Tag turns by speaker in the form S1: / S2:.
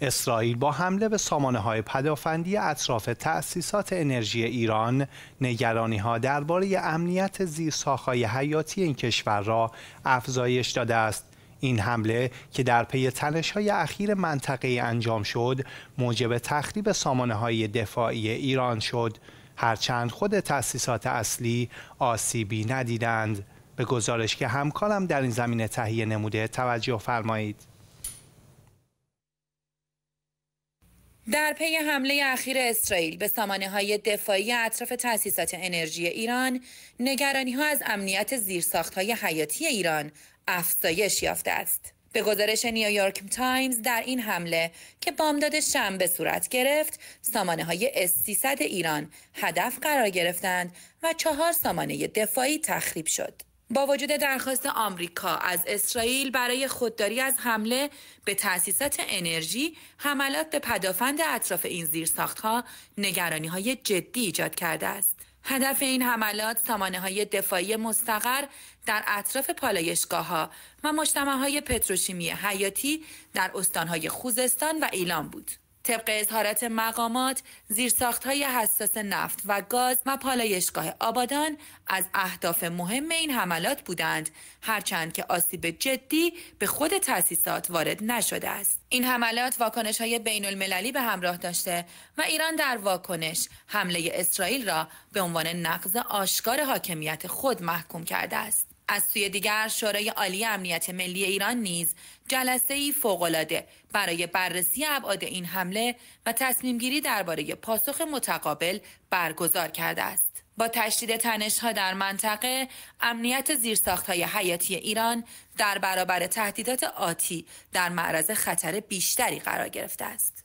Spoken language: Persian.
S1: اسرائیل با حمله به سامانه های پدافندی اطراف تأسیسات انرژی ایران نگرانی ها درباره امنیت زیرساخهای حیاتی این کشور را افزایش داده است این حمله که در پی تنش های اخیر منطقه انجام شد موجب تخریب سامانه های دفاعی ایران شد هرچند خود تأسیسات اصلی آسیبی ندیدند به گزارش که همکارم در این زمینه تهیه نموده توجه فرمایید
S2: در پی حمله اخیر اسرائیل به سامانه های دفاعی اطراف تأسیسات انرژی ایران، نگرانی ها از امنیت زیرساخت های حیاتی ایران افزایش یافته است. به گزارش نیویورک تایمز در این حمله که بامداد شنبه صورت گرفت، سامانه های S300 ایران هدف قرار گرفتند و چهار سامانه دفاعی تخریب شد. با وجود درخواست آمریکا از اسرائیل برای خودداری از حمله به تأسیسات انرژی، حملات به پدافند اطراف این زیرساختها نگرانی های جدی ایجاد کرده است. هدف این حملات سامانه های دفاعی مستقر در اطراف پالایشگاه ها و مجتمع های پتروشیمی حیاتی در استان خوزستان و ایلام بود. طبق اظهارات مقامات های حساس نفت و گاز و پالایشگاه آبادان از اهداف مهم این حملات بودند هرچند که آسیب جدی به خود تأسیسات وارد نشده است این حملات واکنش های بین المللی به همراه داشته و ایران در واکنش حمله اسرائیل را به عنوان نقض آشکار حاکمیت خود محکوم کرده است از سوی دیگر شورای عالی امنیت ملی ایران نیز جلسه ای فوقالعاده برای بررسی ابعاد این حمله و تصمیمگیری درباره پاسخ متقابل برگزار کرده است. با تشدید ها در منطقه، امنیت های حیاتی ایران در برابر تهدیدات آتی در معرض خطر بیشتری قرار گرفته
S1: است.